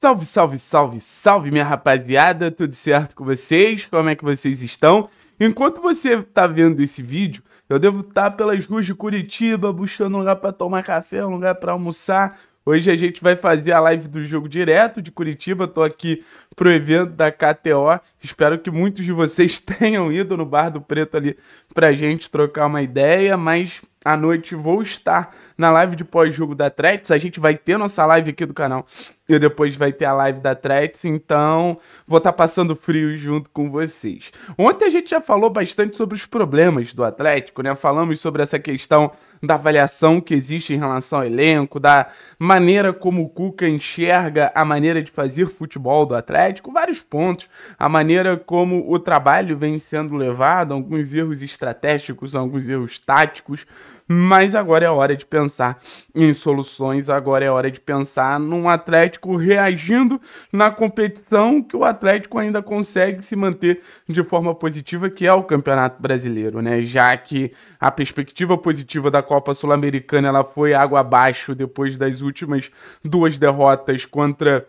Salve, salve, salve, salve, minha rapaziada, tudo certo com vocês? Como é que vocês estão? Enquanto você está vendo esse vídeo, eu devo estar tá pelas ruas de Curitiba, buscando um lugar para tomar café, um lugar para almoçar. Hoje a gente vai fazer a live do jogo direto de Curitiba, Estou aqui pro evento da KTO. Espero que muitos de vocês tenham ido no Bar do Preto ali pra gente trocar uma ideia, mas à noite vou estar na live de pós-jogo da Tretes. A gente vai ter nossa live aqui do canal e depois vai ter a live da Tretes. Então, vou estar tá passando frio junto com vocês. Ontem a gente já falou bastante sobre os problemas do Atlético, né? Falamos sobre essa questão da avaliação que existe em relação ao elenco, da maneira como o Cuca enxerga a maneira de fazer futebol do Atlético, vários pontos, a maneira como o trabalho vem sendo levado, alguns erros estratégicos, alguns erros táticos, mas agora é hora de pensar em soluções, agora é hora de pensar num Atlético reagindo na competição que o Atlético ainda consegue se manter de forma positiva, que é o Campeonato Brasileiro, né? Já que a perspectiva positiva da Copa Sul-Americana ela foi água abaixo depois das últimas duas derrotas contra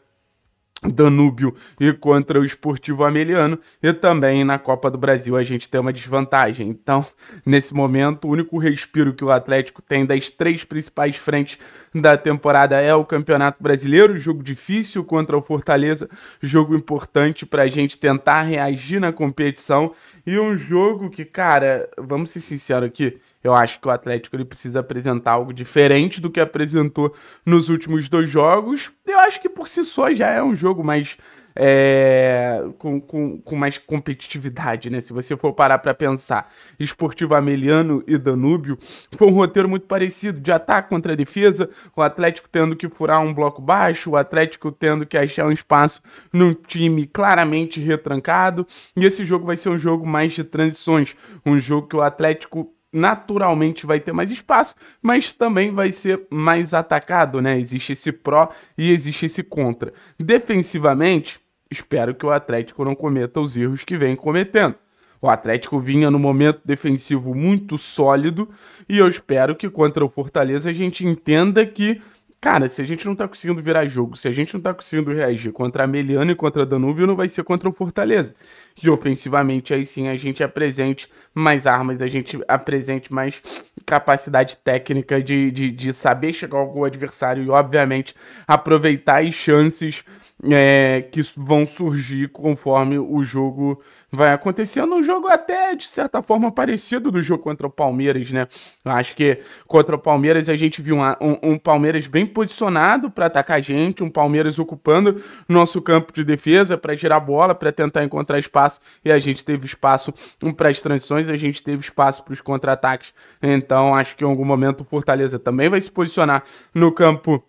Danúbio e contra o Esportivo Ameliano. E também na Copa do Brasil a gente tem uma desvantagem. Então, nesse momento, o único respiro que o Atlético tem das três principais frentes da temporada é o Campeonato Brasileiro. Jogo difícil contra o Fortaleza, jogo importante para a gente tentar reagir na competição. E um jogo que, cara, vamos ser sinceros aqui. Eu acho que o Atlético ele precisa apresentar algo diferente do que apresentou nos últimos dois jogos acho que por si só já é um jogo mais. É, com, com, com, mais competitividade, né? Se você for parar para pensar, Esportivo Ameliano e Danúbio foi um roteiro muito parecido de ataque contra defesa, o Atlético tendo que furar um bloco baixo, o Atlético tendo que achar um espaço num time claramente retrancado. E esse jogo vai ser um jogo mais de transições, um jogo que o Atlético naturalmente vai ter mais espaço, mas também vai ser mais atacado, né? Existe esse pró e existe esse contra. Defensivamente, espero que o Atlético não cometa os erros que vem cometendo. O Atlético vinha no momento defensivo muito sólido e eu espero que contra o Fortaleza a gente entenda que Cara, se a gente não tá conseguindo virar jogo, se a gente não tá conseguindo reagir contra a Meliana e contra a Danúbio, não vai ser contra o Fortaleza. E ofensivamente, aí sim a gente apresente mais armas, a gente apresente mais capacidade técnica de, de, de saber chegar ao adversário e, obviamente, aproveitar as chances é, que vão surgir conforme o jogo vai acontecendo. Um jogo até, de certa forma, parecido do jogo contra o Palmeiras, né? Eu acho que contra o Palmeiras a gente viu um, um, Palmeiras bem posicionado para atacar a gente, um Palmeiras ocupando nosso campo de defesa para girar bola, para tentar encontrar espaço, e a gente teve espaço para as transições, a gente teve espaço para os contra-ataques. Então, acho que em algum momento o Fortaleza também vai se posicionar no campo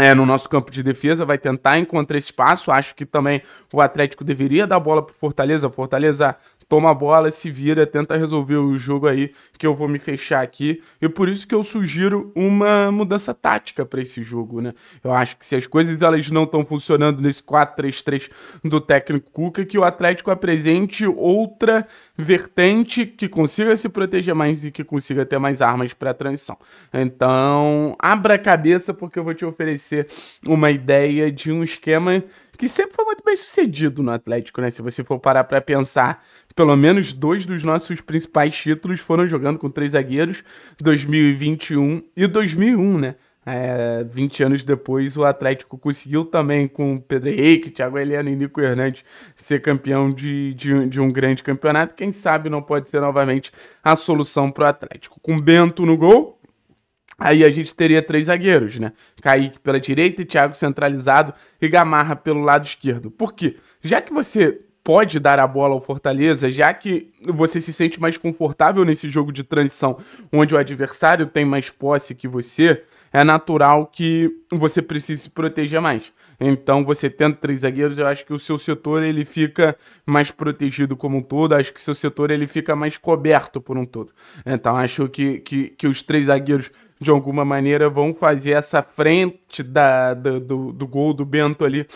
é, no nosso campo de defesa, vai tentar encontrar espaço. Acho que também o Atlético deveria dar bola para Fortaleza. Fortaleza toma a bola, se vira, tenta resolver o jogo aí, que eu vou me fechar aqui. E por isso que eu sugiro uma mudança tática para esse jogo, né? Eu acho que se as coisas elas não estão funcionando nesse 4-3-3 do técnico Cuca, que o Atlético apresente outra vertente que consiga se proteger mais e que consiga ter mais armas para a transição. Então, abra a cabeça porque eu vou te oferecer uma ideia de um esquema que sempre foi muito bem sucedido no Atlético, né? Se você for parar para pensar, pelo menos dois dos nossos principais títulos foram jogando com três zagueiros, 2021 e 2001, né? É, 20 anos depois, o Atlético conseguiu também, com Pedro Henrique, Thiago Heleno e Nico Hernandes, ser campeão de, de, de um grande campeonato. Quem sabe não pode ser novamente a solução para o Atlético. Com Bento no gol, Aí a gente teria três zagueiros, né? Kaique pela direita, Thiago centralizado e Gamarra pelo lado esquerdo. Por quê? Já que você pode dar a bola ao Fortaleza, já que você se sente mais confortável nesse jogo de transição, onde o adversário tem mais posse que você, é natural que você precise se proteger mais. Então, você tendo três zagueiros, eu acho que o seu setor ele fica mais protegido como um todo, acho que seu setor ele fica mais coberto por um todo. Então, acho que, que, que os três zagueiros de alguma maneira vão fazer essa frente da, da do, do gol do Bento ali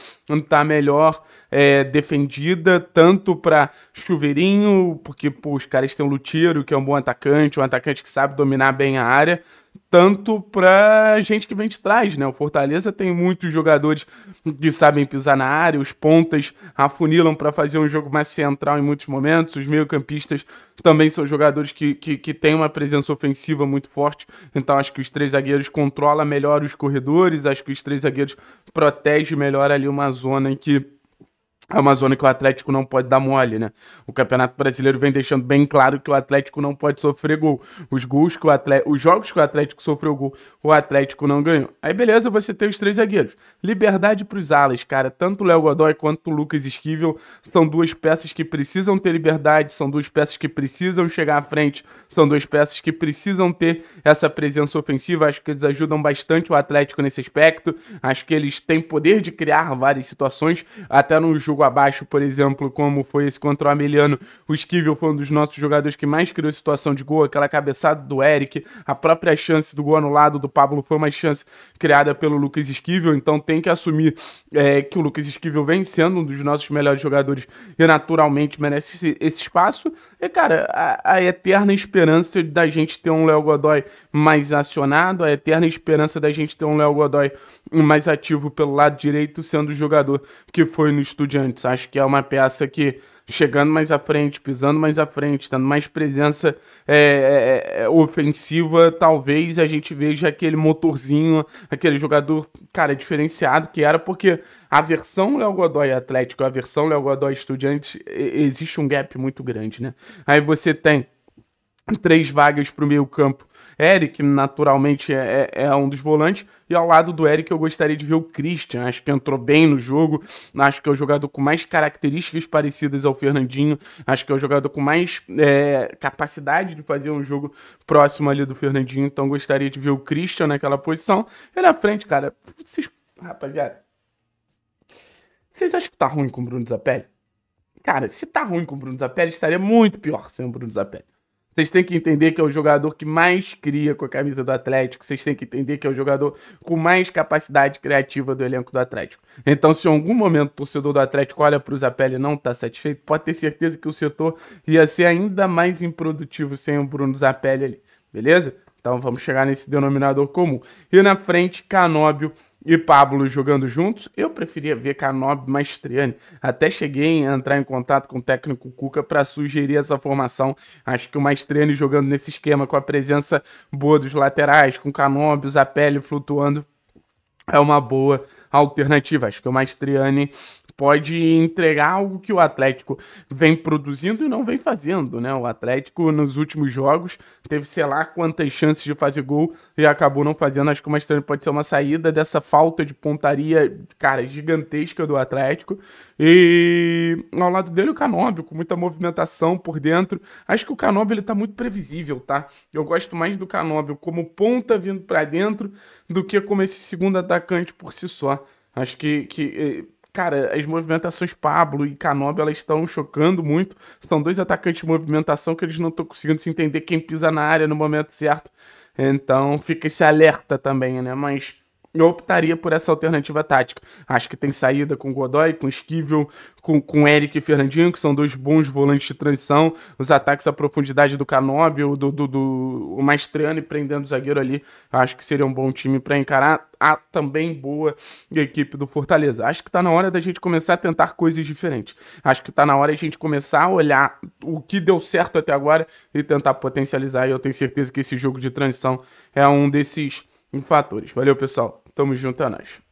tá melhor é, defendida, tanto para Chuveirinho, porque pô, os caras têm o Lutiro, que é um bom atacante, um atacante que sabe dominar bem a área, tanto para gente que vem de trás, né? O Fortaleza tem muitos jogadores que sabem pisar na área, os pontas afunilam para fazer um jogo mais central em muitos momentos, os meio-campistas também são jogadores que, que, que têm uma presença ofensiva muito forte, então acho que os três zagueiros controlam melhor os corredores, acho que os três zagueiros protegem melhor ali uma zona em que uma zona que o Atlético não pode dar mole, né? O Campeonato Brasileiro vem deixando bem claro que o Atlético não pode sofrer gol. Os gols que o Atlético, os jogos que o Atlético sofreu gol, o Atlético não ganhou. Aí beleza, você tem os três zagueiros. Liberdade para os alas, cara. Tanto o Léo Godoy quanto o Lucas Esquivel são duas peças que precisam ter liberdade, são duas peças que precisam chegar à frente, são duas peças que precisam ter essa presença ofensiva. Acho que eles ajudam bastante o Atlético nesse aspecto. Acho que eles têm poder de criar várias situações até no jogo jogo abaixo, por exemplo, como foi esse contra o Ameliano. O Esquivel foi um dos nossos jogadores que mais criou situação de gol, aquela cabeçada do Eric, a própria chance do gol anulado do Pablo foi uma chance criada pelo Lucas Esquivel, então tem que assumir é, que o Lucas Esquivel vem sendo um dos nossos melhores jogadores e naturalmente merece esse, esse espaço. E, cara, a, a, eterna esperança da gente ter um Léo Godoy mais acionado, a eterna esperança da gente ter um Léo Godoy mais ativo pelo lado direito, sendo o jogador que foi no Estudiantes. Acho que é uma peça que chegando mais à frente, pisando mais à frente, dando mais presença é, é, é, ofensiva, talvez a gente veja aquele motorzinho, aquele jogador, cara, diferenciado que era, porque a versão Léo Godoy Atlético, a versão Léo Godoy Estudiante, existe um gap muito grande, né? Aí você tem três vagas para o meio campo Eric, naturalmente, é, é, é, um dos volantes. E ao lado do Eric, eu gostaria de ver o Christian. Acho que entrou bem no jogo. Acho que é o jogador com mais características parecidas ao Fernandinho. Acho que é o jogador com mais é, capacidade de fazer um jogo próximo ali do Fernandinho. Então, gostaria de ver o Christian naquela posição. E na frente, cara, vocês, rapaziada, vocês acham que tá ruim com o Bruno Zapelli? Cara, se tá ruim com o Bruno Zapelli, estaria muito pior sem o Bruno Zapelli. Vocês têm que entender que é o jogador que mais cria com a camisa do Atlético. Vocês têm que entender que é o jogador com mais capacidade criativa do elenco do Atlético. Então, se em algum momento o torcedor do Atlético olha para o Zapelli e não está satisfeito, pode ter certeza que o setor ia ser ainda mais improdutivo sem o Bruno Zapelli ali. Beleza? Então, vamos chegar nesse denominador comum. E na frente, Canóbio e Pablo jogando juntos, eu preferia ver Canobi e Mastriani. Até cheguei a entrar em contato com o técnico Cuca para sugerir essa formação. Acho que o Mastriani jogando nesse esquema, com a presença boa dos laterais, com Canob, a pele flutuando, é uma boa alternativa. Acho que o Mastriani pode entregar algo que o Atlético vem produzindo e não vem fazendo, né? O Atlético nos últimos jogos teve sei lá quantas chances de fazer gol e acabou não fazendo. Acho que o Mastrani pode ser uma saída dessa falta de pontaria, cara, gigantesca do Atlético. E ao lado dele o Canóbio, com muita movimentação por dentro. Acho que o Canóbio ele tá muito previsível, tá? Eu gosto mais do Canóbio como ponta vindo para dentro do que como esse segundo atacante por si só. Acho que, que eh, cara, as movimentações Pablo e Canobi, elas estão chocando muito. São dois atacantes de movimentação que eles não estão conseguindo se entender quem pisa na área no momento certo. Então fica esse alerta também, né? Mas eu optaria por essa alternativa tática. Acho que tem saída com Godoy, com Esquivel, com, com Eric e Fernandinho, que são dois bons volantes de transição. Os ataques à profundidade do Canóbio, do, do, do o Maestriano e prendendo o zagueiro ali. Acho que seria um bom time para encarar a também boa equipe do Fortaleza. Acho que está na hora da gente começar a tentar coisas diferentes. Acho que está na hora a gente começar a olhar o que deu certo até agora e tentar potencializar. E eu tenho certeza que esse jogo de transição é um desses fatores. Valeu, pessoal. Tamo junto, é nóis.